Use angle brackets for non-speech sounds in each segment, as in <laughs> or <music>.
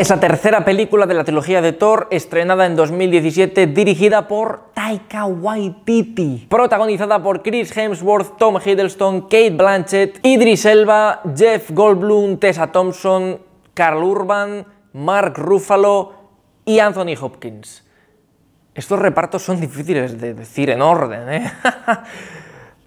es la tercera película de la trilogía de Thor, estrenada en 2017, dirigida por Taika Waititi, protagonizada por Chris Hemsworth, Tom Hiddleston, Kate Blanchett, Idris Elba, Jeff Goldblum, Tessa Thompson, Carl Urban, Mark Ruffalo y Anthony Hopkins. Estos repartos son difíciles de decir en orden, ¿eh? <laughs>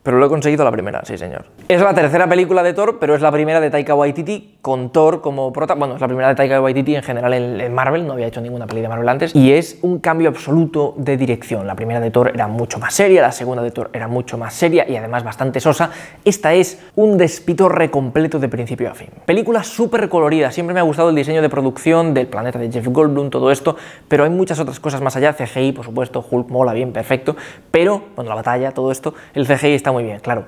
Pero lo he conseguido la primera, sí señor. Es la tercera película de Thor, pero es la primera de Taika Waititi con Thor como prota. Bueno, es la primera de Taika Waititi en general en, Marvel, no había hecho ninguna peli de Marvel antes. Y es un cambio absoluto de dirección. La primera de Thor era mucho más seria, la segunda de Thor era mucho más seria y además bastante sosa. Esta es un despito completo de principio a fin. Película súper colorida, siempre me ha gustado el diseño de producción del planeta de Jeff Goldblum, todo esto, pero hay muchas otras cosas más allá. CGI, por supuesto, Hulk mola bien, perfecto, pero, bueno, la batalla, todo esto, el CGI está muy bien, claro.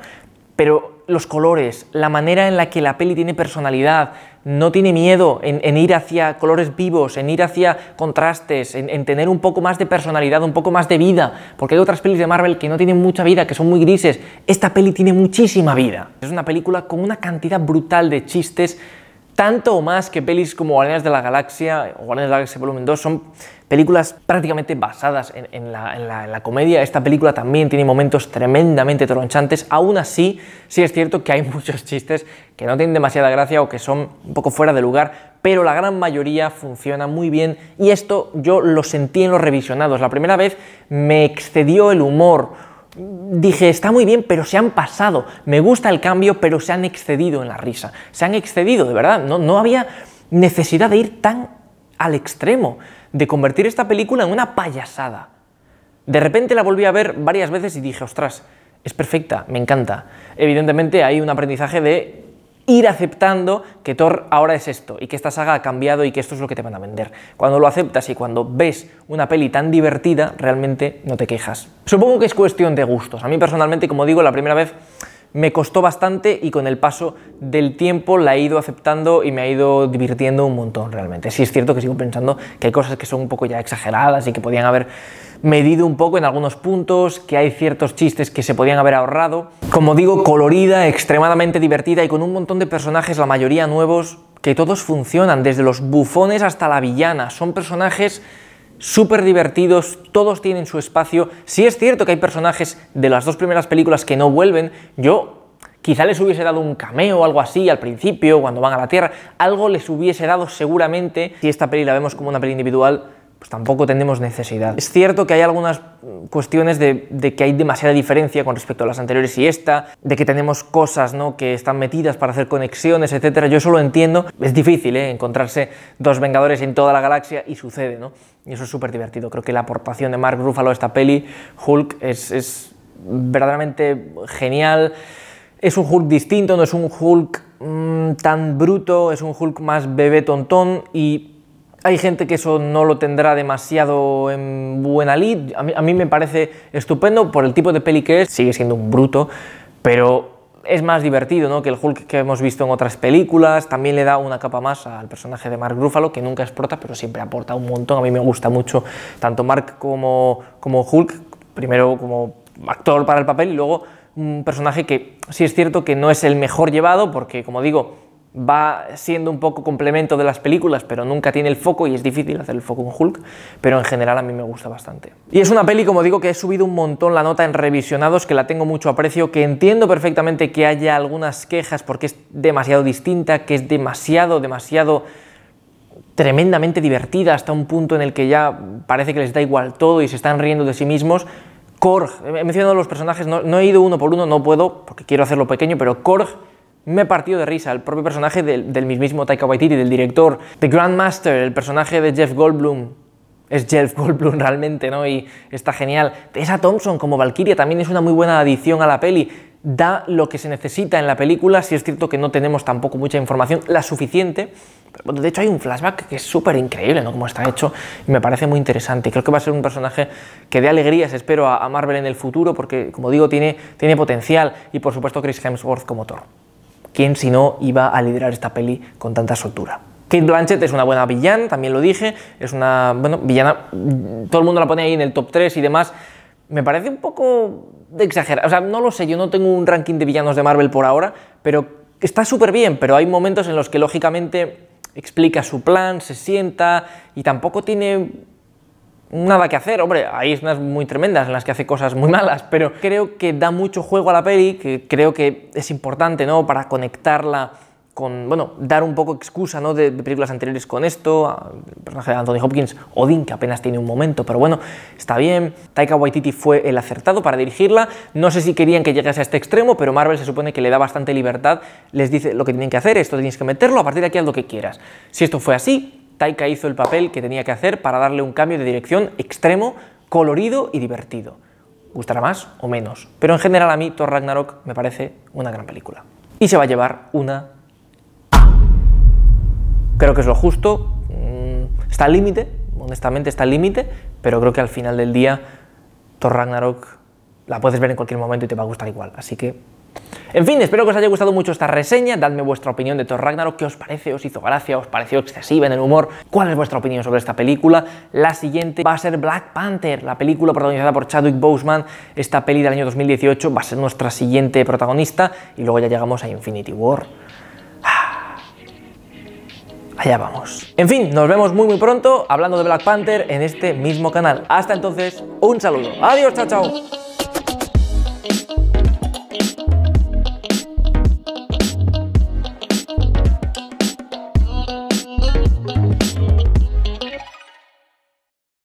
Pero los colores, la manera en la que la peli tiene personalidad, no tiene miedo en, ir hacia colores vivos, en ir hacia contrastes, en, en, tener un poco más de personalidad, un poco más de vida, porque hay otras pelis de Marvel que no tienen mucha vida, que son muy grises. Esta peli tiene muchísima vida. Es una película con una cantidad brutal de chistes tanto o más que pelis como Guardianes de la Galaxia o Guardianes de la Galaxia Volumen 2 son películas prácticamente basadas en, la, en, la, comedia. Esta película también tiene momentos tremendamente tronchantes. Aún así, sí es cierto que hay <laughs> muchos chistes que no tienen demasiada gracia o que son un poco fuera de lugar, pero la gran mayoría funciona muy bien y esto yo lo sentí en los revisionados. La primera vez me excedió el humor dije, está muy bien, pero se han pasado. Me gusta el cambio, pero se han excedido en la risa. Se han excedido, de verdad. No, no había necesidad de ir tan al extremo, de convertir esta película en una payasada. De repente la volví a ver varias veces y dije, ostras, es perfecta, me encanta. Evidentemente hay un aprendizaje de ir aceptando que Thor ahora es esto y que esta saga ha cambiado y que esto es lo que te van a vender. Cuando lo aceptas y cuando ves una peli tan divertida, realmente no te quejas. Supongo que es cuestión de gustos. A mí personalmente, como digo, la primera vez me costó bastante y con el paso del tiempo la he ido aceptando y me ha ido divirtiendo un montón realmente. Sí es cierto que sigo pensando que hay cosas que son un poco ya exageradas y que podían haber medido un poco en algunos puntos, que hay ciertos chistes que se podían haber ahorrado. Como digo, colorida, extremadamente divertida y con un montón de personajes, la mayoría nuevos, que todos funcionan, desde los bufones hasta la villana. Son personajes súper divertidos, todos tienen su espacio. Si es cierto que hay personajes de las dos primeras películas que no vuelven, yo Quizá les hubiese dado un cameo o algo así al principio, cuando van a la Tierra, algo les hubiese dado seguramente, si esta peli la vemos como una peli individual, pues tampoco tenemos necesidad. Es cierto que hay algunas cuestiones de, que hay demasiada diferencia con respecto a las anteriores y esta, de que tenemos cosas ¿no? que están metidas para hacer conexiones, etc. Yo solo entiendo, es difícil ¿eh? encontrarse dos Vengadores en toda la galaxia y sucede, ¿no? Y eso es súper divertido. Creo que la aportación de Mark Ruffalo a esta peli, Hulk, es, verdaderamente genial. Es un Hulk distinto, no es un Hulk mm, tan bruto, es un Hulk más bebé tontón y hay gente que eso no lo tendrá demasiado en buena lid. A mí, me parece estupendo por el tipo de peli que es. Sigue siendo un bruto, pero es más divertido ¿no? que el Hulk que hemos visto en otras películas, también le da una capa más al personaje de Mark Ruffalo, que nunca explota, pero siempre aporta un montón, a mí me gusta mucho tanto Mark como, como Hulk, primero como actor para el papel y luego un personaje que sí es cierto que no es el mejor llevado, porque como digo, va siendo un poco complemento de las películas, pero nunca tiene el foco y es difícil hacer el foco en Hulk, pero en general a mí me gusta bastante. Y es una peli, como digo, que he subido un montón la nota en revisionados, que la tengo mucho aprecio, que entiendo perfectamente que haya algunas quejas porque es demasiado distinta, que es demasiado, demasiado tremendamente divertida hasta un punto en el que ya parece que les da igual todo y se están riendo de sí mismos. Korg, he mencionado los personajes, no he ido uno por uno, no puedo porque quiero hacerlo pequeño, pero Korg me he partido de risa. El propio personaje del, del, mismísimo Taika Waititi, del director, The Grandmaster, el personaje de Jeff Goldblum. Es Jeff <laughs> Goldblum realmente, ¿no? Y está genial. Tessa Thompson como Valkyria también es una muy buena adición a la peli. Da lo que se necesita en la película, si es cierto que no tenemos tampoco mucha información, la suficiente. de hecho, hay un flashback que es súper increíble, ¿no? Como está hecho, y me parece muy interesante. creo que va a ser un personaje que dé alegrías, espero, a, Marvel en el futuro, porque, como digo, tiene, tiene potencial. Y, por supuesto, Chris Hemsworth como Thor quién si no iba a liderar esta peli con tanta soltura. Kate Blanchett es una buena villana, también lo dije, es una, bueno, villana, mm, todo el mundo la pone ahí en el top 3 y demás, me parece un poco de o sea, no lo sé, yo no tengo un ranking de villanos de Marvel por ahora, pero está súper bien, pero hay momentos en los que lógicamente explica su plan, se sienta y tampoco tiene nada que hacer, hombre, hay escenas muy tremendas en las que hace cosas muy malas, pero creo que da mucho juego a la peli, que creo que es importante, ¿no? Para conectarla con, bueno, dar un poco excusa, ¿no? De, películas anteriores con esto, el personaje de Anthony Hopkins, Odin, que apenas tiene un momento, pero bueno, está bien, Taika Waititi fue el acertado para dirigirla, no sé si querían que llegase a este extremo, pero Marvel se supone que le da bastante libertad, les dice lo que tienen que hacer, esto tienes que meterlo, a partir de aquí haz lo que quieras. Si esto fue así, Taika hizo el papel que tenía que hacer para darle un cambio de dirección extremo, colorido y divertido. Gustará más o menos, pero en general a mí Thor Ragnarok me parece una gran película. Y se va a llevar una Creo que es lo justo, mm, está al límite, honestamente está al límite, pero creo que al final del día Thor Ragnarok la puedes ver en cualquier momento y te va a gustar igual, así que en fin, espero que os haya gustado mucho esta reseña, dadme vuestra opinión de Thor Ragnarok, qué os parece, os hizo gracia, os pareció excesiva en el humor, cuál es vuestra opinión sobre esta película. La siguiente va a ser Black Panther, la película protagonizada por Chadwick Boseman, esta peli del año 2018 va a ser nuestra siguiente protagonista y luego ya llegamos a Infinity War. Ah. Allá vamos. En fin, nos vemos muy muy pronto hablando de Black Panther en este mismo canal. Hasta entonces, un saludo. Adiós, chao, chao.